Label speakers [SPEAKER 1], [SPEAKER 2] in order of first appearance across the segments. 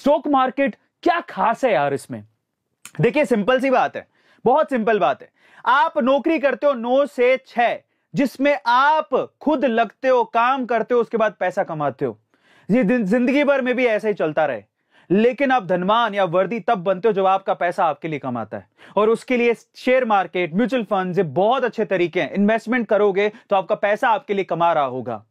[SPEAKER 1] stock market क्या खास है यार इसमें देखिए सिंपल सी बात है बहुत सिंपल बात है आप नौकरी करते हो नौ से छह जिसमें आप खुद लगते हो काम करते हो उसके बाद पैसा कमाते हो ये जिंदगी भर में भी ऐसा ही चलता रहे लेकिन आप धनवान या वर्दी तब बनते हो जब आपका पैसा आपके लिए कमाता है और उसके लिए शेयर मार्केट म्यूचुअल फंड बहुत अच्छे तरीके हैं इन्वेस्टमेंट करोगे तो आपका पैसा आपके लिए कमा रहा होगा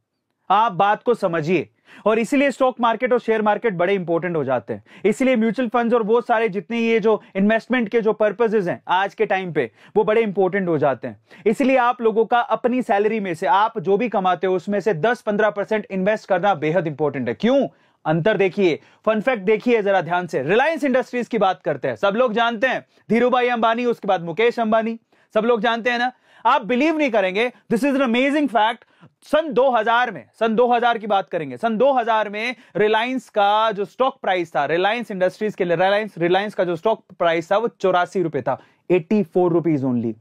[SPEAKER 1] आप बात को समझिए और इसीलिए स्टॉक मार्केट और शेयर मार्केट बड़े इंपॉर्टेंट हो जाते हैं इसीलिए म्यूचुअल फंड्स और वो सारे जितने ये जो इन्वेस्टमेंट के जो पर्पजेज हैं आज के टाइम पे वो बड़े इंपॉर्टेंट हो जाते हैं इसलिए आप लोगों का अपनी सैलरी में से आप जो भी कमाते हो उसमें से दस पंद्रह इन्वेस्ट करना बेहद इंपॉर्टेंट है क्यों अंतर देखिए फनफैक्ट देखिए जरा ध्यान से रिलायंस इंडस्ट्रीज की बात करते हैं सब लोग जानते हैं धीरू भाई अंबानी उसके बाद मुकेश अंबानी सब लोग जानते हैं ना आप बिलीव नहीं करेंगे this is an amazing fact सन 2000 में सन 2000 की बात करेंगे सन 2000 में रिलायंस का जो स्टॉक प्राइस था रिलायंस इंडस्ट्रीज के लिए रिलायंस रिलायंस का जो स्टॉक प्राइस था वो चौरासी रुपए था 84 फोर रुपीज ओनली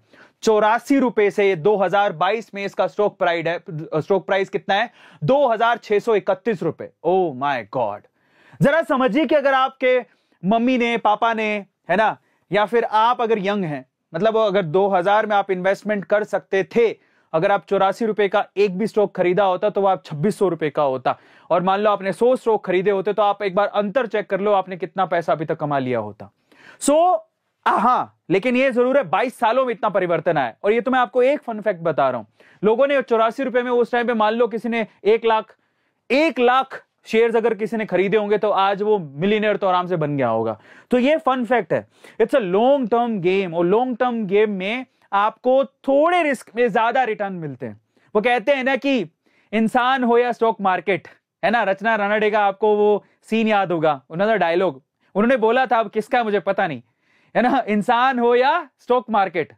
[SPEAKER 1] चौरासी रुपए से 2022 में इसका स्टॉक प्राइस है स्टॉक प्राइस कितना है दो हजार छह सौ इकतीस रुपए ओ माई गॉड जरा समझिए कि अगर आपके मम्मी ने पापा ने है ना या फिर आप अगर यंग हैं मतलब अगर 2000 में आप इन्वेस्टमेंट कर सकते थे अगर आप चौरासी रुपए का एक भी स्टॉक खरीदा होता तो वह आप छब्बीस सौ रुपए का होता और मान लो आपने सौ स्टॉक खरीदे होते तो आप एक बार अंतर चेक कर लो आपने कितना पैसा अभी तक कमा लिया होता सो so, हाँ लेकिन यह जरूर है बाईस सालों में इतना परिवर्तन आया और ये तो मैं आपको एक फन फैक्ट बता रहा हूं लोगों ने चौरासी रुपए में उस टाइम पे मान लो किसी ने एक लाख एक लाख शेयर्स अगर किसी ने खरीदे होंगे तो आज वो मिलीनियर तो आराम से बन गया होगा तो ये फन फैक्ट है it's a long term game और लॉन्ग टर्म गेम में आपको थोड़े रिस्क में ज्यादा रिटर्न मिलते हैं वो कहते हैं ना कि इंसान हो या स्टॉक मार्केट है ना रचना रानाडे का आपको वो सीन याद होगा उन्होंने डायलॉग उन्होंने बोला था अब किसका मुझे पता नहीं है ना इंसान हो या स्टॉक मार्केट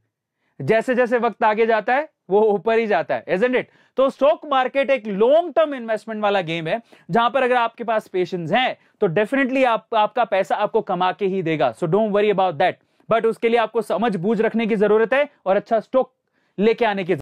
[SPEAKER 1] जैसे जैसे वक्त आगे जाता है वो ऊपर ही जाता है एजेंट इट तो स्टॉक मार्केट एक लॉन्ग टर्म इन्वेस्टमेंट वाला गेम है जहां पर अगर आपके पास पेशेंस है तो डेफिनेटली आप, आपका पैसा आपको कमा के ही देगा so don't worry about that but उसके लिए आपको समझ बूझ रखने की जरूरत है और अच्छा स्टॉक लेके आने की